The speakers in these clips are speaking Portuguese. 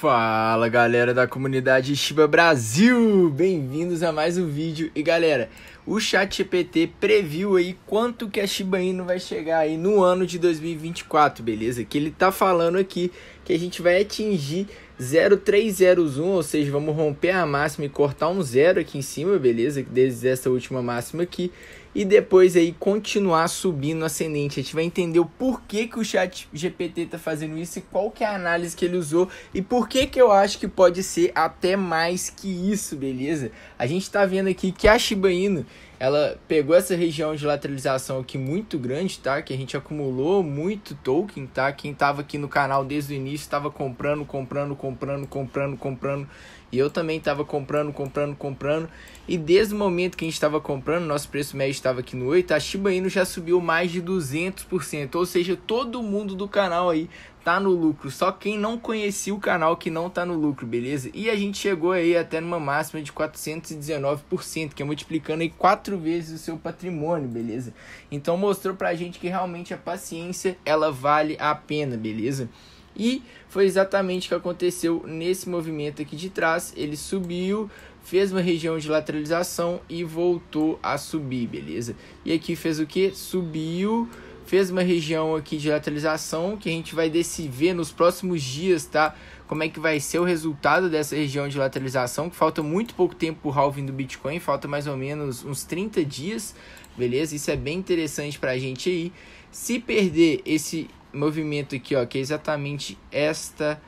Fala galera da comunidade Shiba Brasil, bem-vindos a mais um vídeo. E galera, o ChatGPT previu aí quanto que a Shiba Inu vai chegar aí no ano de 2024, beleza? Que ele tá falando aqui que a gente vai atingir 0301, ou seja, vamos romper a máxima e cortar um zero aqui em cima, beleza? Desde essa última máxima aqui e depois aí continuar subindo ascendente. A gente vai entender o porquê que o chat GPT está fazendo isso e qual que é a análise que ele usou e por que que eu acho que pode ser até mais que isso, beleza? A gente está vendo aqui que a Shiba Inu, ela pegou essa região de lateralização aqui muito grande, tá? Que a gente acumulou muito token, tá? Quem estava aqui no canal desde o início estava comprando, comprando, comprando, comprando, comprando e eu também estava comprando, comprando, comprando. E desde o momento que a gente estava comprando, nosso preço médio estava aqui no 8, a Shiba Inu já subiu mais de 200%. Ou seja, todo mundo do canal aí tá no lucro. Só quem não conhecia o canal que não tá no lucro, beleza? E a gente chegou aí até numa máxima de 419%, que é multiplicando aí quatro vezes o seu patrimônio, beleza? Então mostrou pra gente que realmente a paciência, ela vale a pena, beleza? E foi exatamente o que aconteceu nesse movimento aqui de trás. Ele subiu, fez uma região de lateralização e voltou a subir, beleza? E aqui fez o que? Subiu, fez uma região aqui de lateralização que a gente vai decidir nos próximos dias, tá? Como é que vai ser o resultado dessa região de lateralização, que falta muito pouco tempo para o halving do Bitcoin, falta mais ou menos uns 30 dias, beleza? Isso é bem interessante para a gente aí. Se perder esse movimento aqui, ó, que é exatamente esta,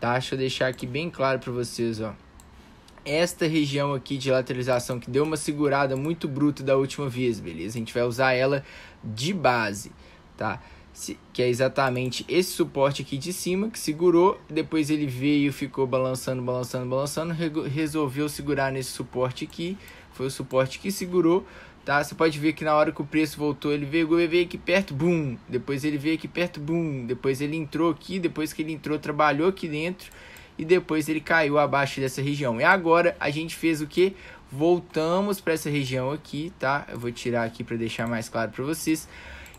tá? Deixa eu deixar aqui bem claro para vocês, ó. Esta região aqui de lateralização que deu uma segurada muito bruta da última vez, beleza? A gente vai usar ela de base, tá? que é exatamente esse suporte aqui de cima que segurou, depois ele veio, ficou balançando, balançando, balançando, resolveu segurar nesse suporte aqui, foi o suporte que segurou, tá? Você pode ver que na hora que o preço voltou, ele veio, ele veio aqui perto, boom. Depois ele veio aqui perto, boom. Depois ele entrou aqui, depois que ele entrou, trabalhou aqui dentro e depois ele caiu abaixo dessa região. E agora a gente fez o que? Voltamos para essa região aqui, tá? Eu vou tirar aqui para deixar mais claro para vocês.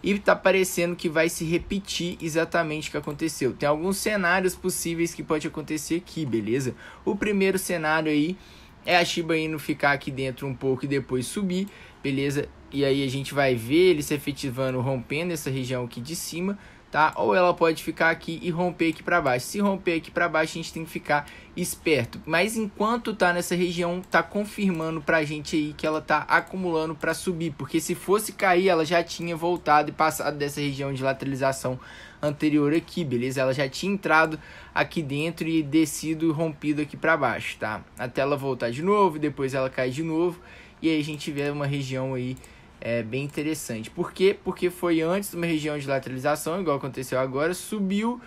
E tá parecendo que vai se repetir exatamente o que aconteceu. Tem alguns cenários possíveis que pode acontecer aqui, beleza? O primeiro cenário aí é a Shiba Inu ficar aqui dentro um pouco e depois subir, beleza? E aí a gente vai ver ele se efetivando, rompendo essa região aqui de cima tá? Ou ela pode ficar aqui e romper aqui para baixo. Se romper aqui para baixo, a gente tem que ficar esperto. Mas enquanto tá nessa região, tá confirmando para a gente aí que ela tá acumulando para subir, porque se fosse cair, ela já tinha voltado e passado dessa região de lateralização anterior aqui, beleza? Ela já tinha entrado aqui dentro e descido e rompido aqui para baixo, tá? Até ela voltar de novo, depois ela cai de novo e aí a gente vê uma região aí é bem interessante. Por quê? Porque foi antes de uma região de lateralização, igual aconteceu agora, subiu,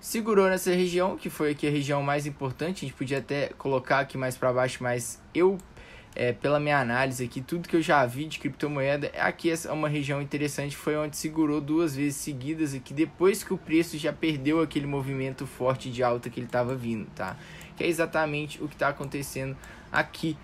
segurou nessa região, que foi aqui a região mais importante. A gente podia até colocar aqui mais para baixo, mas eu, é, pela minha análise aqui, tudo que eu já vi de criptomoeda, aqui é uma região interessante, foi onde segurou duas vezes seguidas aqui, depois que o preço já perdeu aquele movimento forte de alta que ele estava vindo, tá? Que é exatamente o que está acontecendo aqui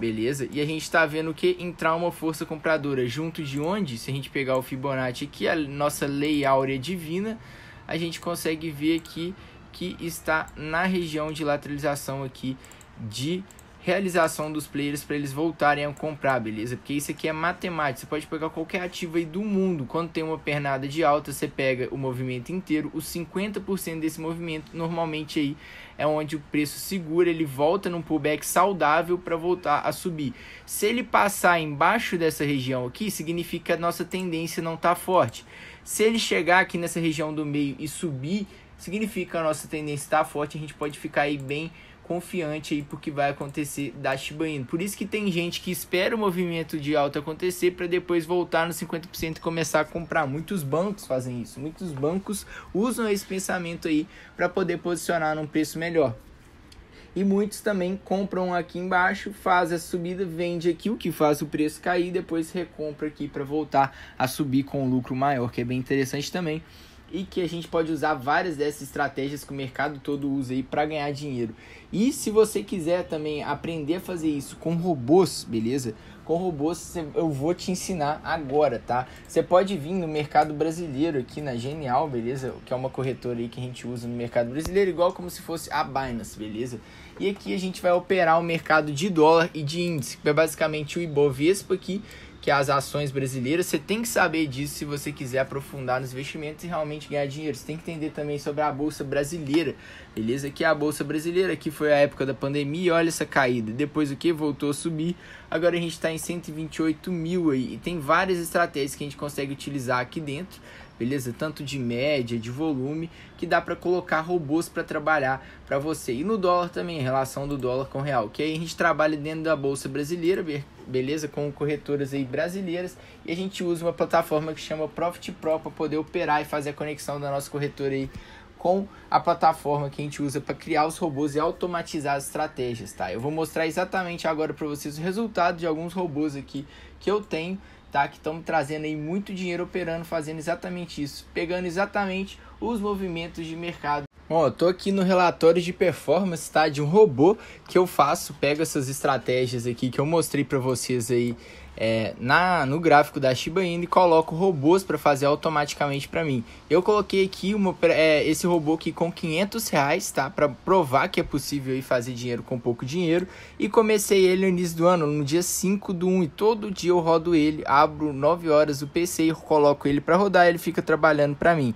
beleza? E a gente está vendo que entrar uma força compradora junto de onde? Se a gente pegar o Fibonacci aqui, a nossa lei áurea divina, a gente consegue ver aqui que está na região de lateralização aqui de realização dos players para eles voltarem a comprar, beleza? Porque isso aqui é matemática. Você pode pegar qualquer ativo aí do mundo. Quando tem uma pernada de alta, você pega o movimento inteiro. Os 50% desse movimento normalmente aí é onde o preço segura, ele volta num pullback saudável para voltar a subir. Se ele passar embaixo dessa região aqui, significa que a nossa tendência não está forte. Se ele chegar aqui nessa região do meio e subir, significa que a nossa tendência está forte, a gente pode ficar aí bem confiante aí porque vai acontecer da Shiba Inu. Por isso que tem gente que espera o movimento de alta acontecer para depois voltar no 50% e começar a comprar. Muitos bancos fazem isso. Muitos bancos usam esse pensamento aí para poder posicionar num preço melhor. E muitos também compram aqui embaixo, faz a subida, vende aqui, o que faz o preço cair, depois recompra aqui para voltar a subir com um lucro maior, que é bem interessante também e que a gente pode usar várias dessas estratégias que o mercado todo usa aí para ganhar dinheiro. E se você quiser também aprender a fazer isso com robôs, beleza? Com robôs eu vou te ensinar agora, tá? Você pode vir no mercado brasileiro aqui na Genial, beleza? Que é uma corretora aí que a gente usa no mercado brasileiro, igual como se fosse a Binance, beleza? E aqui a gente vai operar o mercado de dólar e de índice, que é basicamente o Ibovespa aqui, que é as ações brasileiras. Você tem que saber disso se você quiser aprofundar nos investimentos e realmente ganhar dinheiro. Você tem que entender também sobre a bolsa brasileira, beleza? Aqui é a bolsa brasileira, aqui foi a época da pandemia, olha essa caída. Depois o que? Voltou a subir. Agora a gente está em 128 mil aí. E tem várias estratégias que a gente consegue utilizar aqui dentro beleza? Tanto de média, de volume, que dá para colocar robôs para trabalhar para você. E no dólar também, em relação do dólar com real, que aí a gente trabalha dentro da bolsa brasileira, beleza? Com corretoras aí brasileiras e a gente usa uma plataforma que chama Profit Pro para poder operar e fazer a conexão da nossa corretora aí com a plataforma que a gente usa para criar os robôs e automatizar as estratégias, tá? Eu vou mostrar exatamente agora para vocês o resultado de alguns robôs aqui que eu tenho tá? Que estamos trazendo aí muito dinheiro operando, fazendo exatamente isso, pegando exatamente os movimentos de mercado. Bom, eu tô aqui no relatório de performance, tá? De um robô que eu faço, pego essas estratégias aqui que eu mostrei para vocês aí é, na, no gráfico da Shiba Inu e coloco robôs para fazer automaticamente para mim. Eu coloquei aqui uma, é, esse robô aqui com 500 reais, tá? Para provar que é possível aí fazer dinheiro com pouco dinheiro. E comecei ele no início do ano, no dia 5 do 1. E todo dia eu rodo ele, abro 9 horas o PC e coloco ele para rodar. Ele fica trabalhando para mim.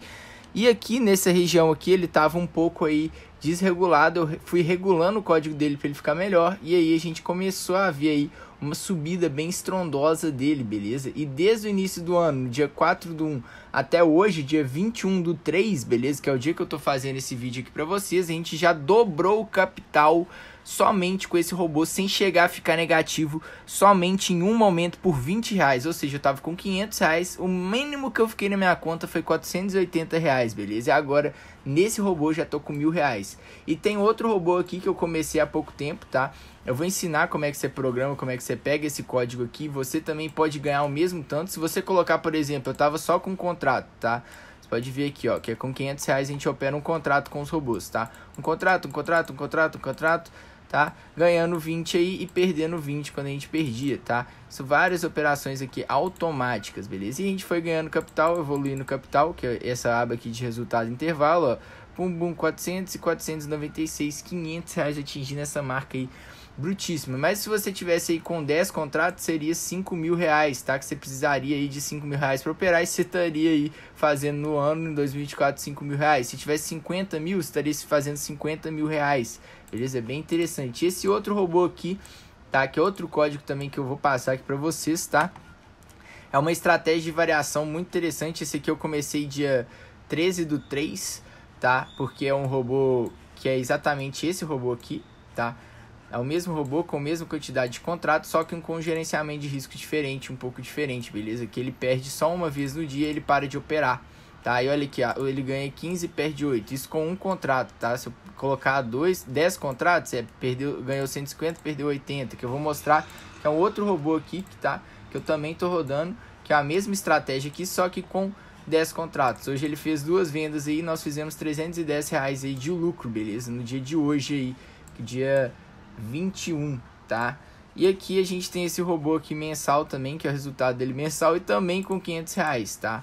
E aqui nessa região aqui ele estava um pouco aí desregulado, eu fui regulando o código dele para ele ficar melhor e aí a gente começou a ver aí uma subida bem estrondosa dele, beleza? E desde o início do ano, dia 4 do 1 até hoje, dia 21 do 3, beleza? Que é o dia que eu tô fazendo esse vídeo aqui pra vocês, a gente já dobrou o capital somente com esse robô, sem chegar a ficar negativo, somente em um momento por 20 reais. Ou seja, eu tava com 500 reais, o mínimo que eu fiquei na minha conta foi 480 reais, beleza? E agora, nesse robô, já tô com mil reais. E tem outro robô aqui que eu comecei há pouco tempo, tá? Eu vou ensinar como é que você programa, como é que você pega esse código aqui. Você também pode ganhar o mesmo tanto se você colocar, por exemplo, eu tava só com um contrato, tá? Você pode ver aqui, ó, que é com 500 reais a gente opera um contrato com os robôs, tá? Um contrato, um contrato, um contrato, um contrato tá? Ganhando 20 aí e perdendo 20 quando a gente perdia, tá? São várias operações aqui automáticas, beleza? E a gente foi ganhando capital, evoluindo capital, que é essa aba aqui de resultado intervalo, ó. Pum, bum, 400 e 496, 500 reais atingindo essa marca aí brutíssima. Mas se você tivesse aí com 10 contratos, seria 5 mil reais, tá? Que você precisaria aí de 5 mil reais para operar e você estaria aí fazendo no ano, em 2024, 5 mil reais. Se tivesse 50 mil, estaria fazendo 50 mil reais. Beleza? É bem interessante. Esse outro robô aqui, tá? Que é outro código também que eu vou passar aqui para vocês, tá? É uma estratégia de variação muito interessante. Esse aqui eu comecei dia 13 do 3, tá? Porque é um robô que é exatamente esse robô aqui, tá? É o mesmo robô com a mesma quantidade de contrato, só que com um gerenciamento de risco diferente, um pouco diferente, beleza? Que ele perde só uma vez no dia, ele para de operar. Tá, e olha aqui, ó, ele ganha 15 perde 8. Isso com um contrato, tá? Se eu colocar dois, 10 contratos, é, perdeu, ganhou 150, perdeu 80. Que eu vou mostrar que é um outro robô aqui, que tá? Que eu também tô rodando, que é a mesma estratégia aqui, só que com 10 contratos. Hoje ele fez duas vendas aí, nós fizemos 310 reais aí de lucro, beleza? No dia de hoje aí, dia 21, tá? E aqui a gente tem esse robô aqui mensal também, que é o resultado dele mensal e também com 500 reais, tá?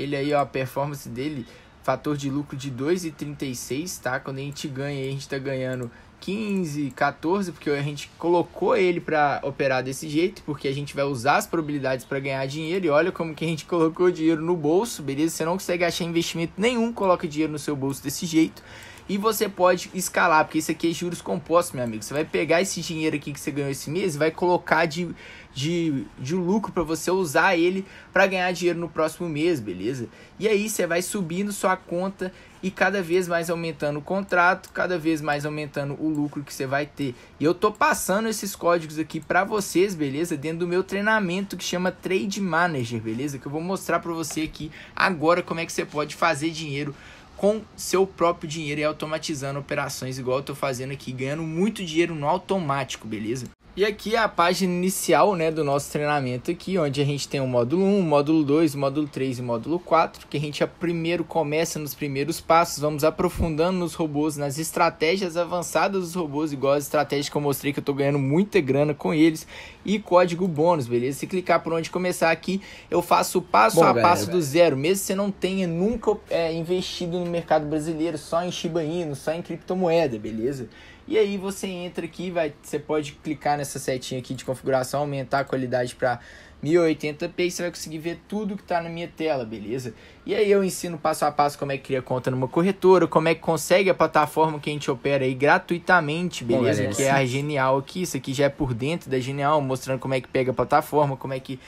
ele aí, ó, a performance dele, fator de lucro de 2,36, tá? Quando a gente ganha, a gente tá ganhando 15, 14, porque a gente colocou ele para operar desse jeito, porque a gente vai usar as probabilidades para ganhar dinheiro. E olha como que a gente colocou dinheiro no bolso, beleza? Você não consegue achar investimento nenhum, coloca dinheiro no seu bolso desse jeito. E você pode escalar, porque isso aqui é juros compostos, meu amigo. Você vai pegar esse dinheiro aqui que você ganhou esse mês e vai colocar de, de, de lucro para você usar ele para ganhar dinheiro no próximo mês, beleza? E aí você vai subindo sua conta e cada vez mais aumentando o contrato, cada vez mais aumentando o lucro que você vai ter. E eu tô passando esses códigos aqui para vocês, beleza? Dentro do meu treinamento que chama Trade Manager, beleza? Que eu vou mostrar para você aqui agora como é que você pode fazer dinheiro com seu próprio dinheiro e automatizando operações igual eu estou fazendo aqui, ganhando muito dinheiro no automático, beleza? E aqui é a página inicial né, do nosso treinamento aqui, onde a gente tem o módulo 1, módulo 2, módulo 3 e módulo 4, que a gente a é primeiro começa nos primeiros passos, vamos aprofundando nos robôs, nas estratégias avançadas dos robôs, igual as estratégias que eu mostrei que eu estou ganhando muita grana com eles, e código bônus, beleza? Se clicar por onde começar aqui, eu faço passo Bom, a galera, passo do zero, mesmo que você não tenha nunca é, investido no no mercado brasileiro, só em Shiba Inu, só em criptomoeda, beleza? E aí você entra aqui, vai, você pode clicar nessa setinha aqui de configuração, aumentar a qualidade para 1080p você vai conseguir ver tudo que está na minha tela, beleza? E aí eu ensino passo a passo como é que cria conta numa corretora, como é que consegue a plataforma que a gente opera aí gratuitamente, beleza? Bom, que é a Genial aqui, isso aqui já é por dentro da Genial, mostrando como é que pega a plataforma, como é que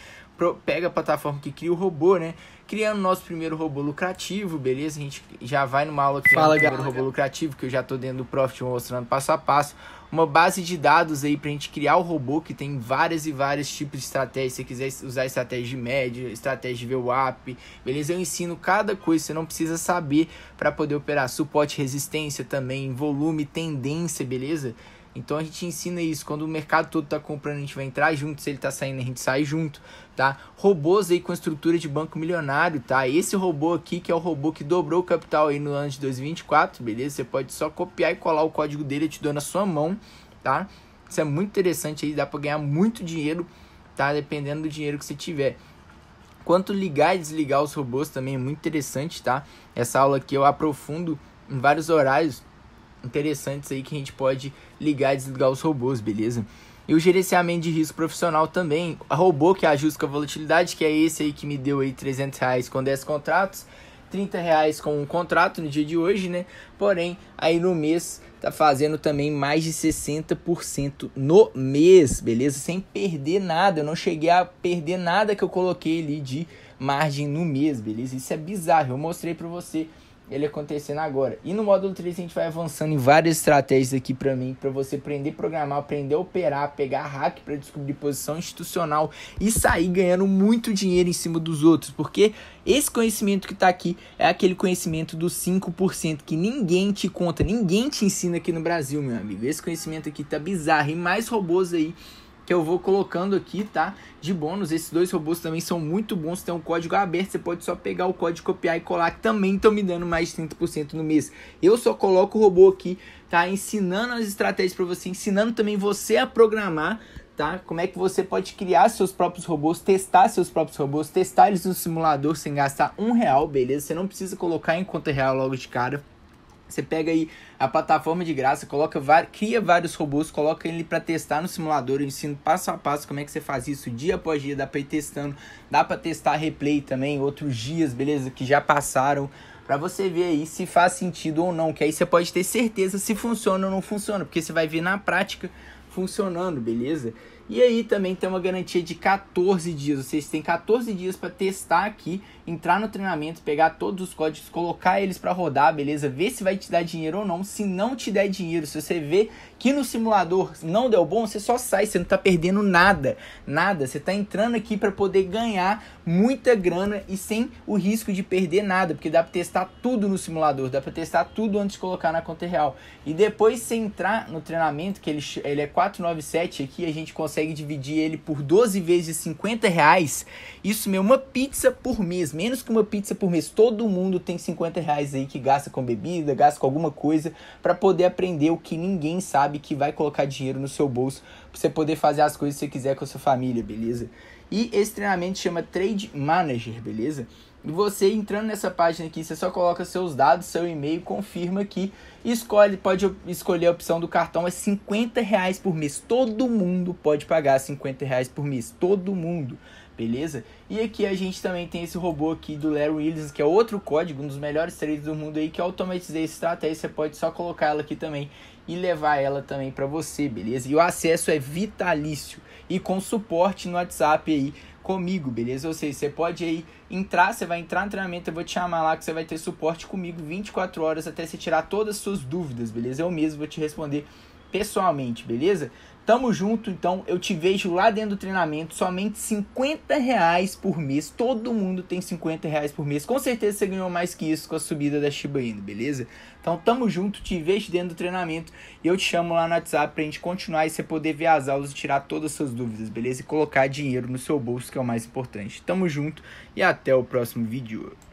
pega a plataforma que cria o robô, né? criando nosso primeiro robô lucrativo, beleza? A gente já vai numa aula criando Fala, o primeiro galera. robô lucrativo, que eu já tô dentro do Profit mostrando passo a passo. Uma base de dados aí pra gente criar o robô, que tem várias e vários tipos de estratégias. Se você quiser usar estratégia de média, estratégia de VWAP, beleza? Eu ensino cada coisa, você não precisa saber para poder operar suporte, resistência também, volume, tendência, beleza? Então a gente ensina isso. Quando o mercado todo tá comprando, a gente vai entrar junto. Se ele tá saindo, a gente sai junto tá? Robôs aí com estrutura de banco milionário, tá? Esse robô aqui, que é o robô que dobrou o capital aí no ano de 2024, beleza? Você pode só copiar e colar o código dele, eu te dou na sua mão, tá? Isso é muito interessante aí, dá para ganhar muito dinheiro, tá? Dependendo do dinheiro que você tiver. Quanto ligar e desligar os robôs também é muito interessante, tá? Essa aula aqui eu aprofundo em vários horários interessantes aí que a gente pode ligar e desligar os robôs, beleza? E o gerenciamento de risco profissional também. A robô que ajusta a volatilidade, que é esse aí que me deu aí 300 reais com 10 contratos. 30 reais com um contrato no dia de hoje, né? Porém, aí no mês tá fazendo também mais de 60% no mês, beleza? Sem perder nada. Eu não cheguei a perder nada que eu coloquei ali de margem no mês, beleza? Isso é bizarro. Eu mostrei para você ele acontecendo agora. E no módulo 3 a gente vai avançando em várias estratégias aqui para mim, para você aprender a programar, aprender a operar, pegar hack para descobrir posição institucional e sair ganhando muito dinheiro em cima dos outros, porque esse conhecimento que tá aqui é aquele conhecimento dos 5% que ninguém te conta, ninguém te ensina aqui no Brasil, meu amigo. Esse conhecimento aqui tá bizarro e mais robôs aí que eu vou colocando aqui, tá? De bônus. Esses dois robôs também são muito bons. Tem um código aberto, você pode só pegar o código, copiar e colar, que também estão me dando mais de 30% no mês. Eu só coloco o robô aqui, tá? Ensinando as estratégias para você, ensinando também você a programar, Tá? Como é que você pode criar seus próprios robôs, testar seus próprios robôs, testar eles no simulador sem gastar um real, beleza? Você não precisa colocar em conta real logo de cara. Você pega aí a plataforma de graça, coloca cria vários robôs, coloca ele para testar no simulador, eu ensino passo a passo como é que você faz isso dia após dia, dá para ir testando, dá para testar replay também, outros dias, beleza, que já passaram, para você ver aí se faz sentido ou não, que aí você pode ter certeza se funciona ou não funciona, porque você vai ver na prática funcionando, beleza? E aí também tem uma garantia de 14 dias. Vocês têm 14 dias para testar aqui, entrar no treinamento, pegar todos os códigos, colocar eles para rodar, beleza? Ver se vai te dar dinheiro ou não. Se não te der dinheiro, se você vê que no simulador não deu bom, você só sai, você não tá perdendo nada, nada. Você tá entrando aqui para poder ganhar muita grana e sem o risco de perder nada, porque dá para testar tudo no simulador, dá para testar tudo antes de colocar na conta real. E depois você entrar no treinamento, que ele, ele é 497 aqui, a gente consegue consegue dividir ele por 12 vezes de 50 reais. Isso, meu, uma pizza por mês, menos que uma pizza por mês. Todo mundo tem 50 reais aí que gasta com bebida, gasta com alguma coisa, para poder aprender o que ninguém sabe que vai colocar dinheiro no seu bolso, pra você poder fazer as coisas que você quiser com a sua família, beleza? E esse treinamento chama Trade Manager, beleza? Você entrando nessa página aqui, você só coloca seus dados, seu e-mail, confirma aqui, escolhe, pode escolher a opção do cartão, é 50 reais por mês. Todo mundo pode pagar 50 reais por mês, todo mundo, beleza? E aqui a gente também tem esse robô aqui do Larry Williams, que é outro código, um dos melhores trades do mundo aí, que automatizei essa estratégia, você pode só colocar ela aqui também e levar ela também para você, beleza? E o acesso é vitalício e com suporte no WhatsApp aí comigo, beleza? Ou seja, você pode aí entrar, você vai entrar no treinamento, eu vou te chamar lá que você vai ter suporte comigo 24 horas até você tirar todas as suas dúvidas, beleza? Eu mesmo vou te responder pessoalmente, beleza? Tamo junto, então eu te vejo lá dentro do treinamento, somente 50 reais por mês. Todo mundo tem 50 reais por mês. Com certeza você ganhou mais que isso com a subida da Shiba Inu, beleza? Então tamo junto, te vejo dentro do treinamento e eu te chamo lá no WhatsApp pra gente continuar e você poder ver as aulas e tirar todas as suas dúvidas, beleza? E colocar dinheiro no seu bolso, que é o mais importante. Tamo junto e até o próximo vídeo.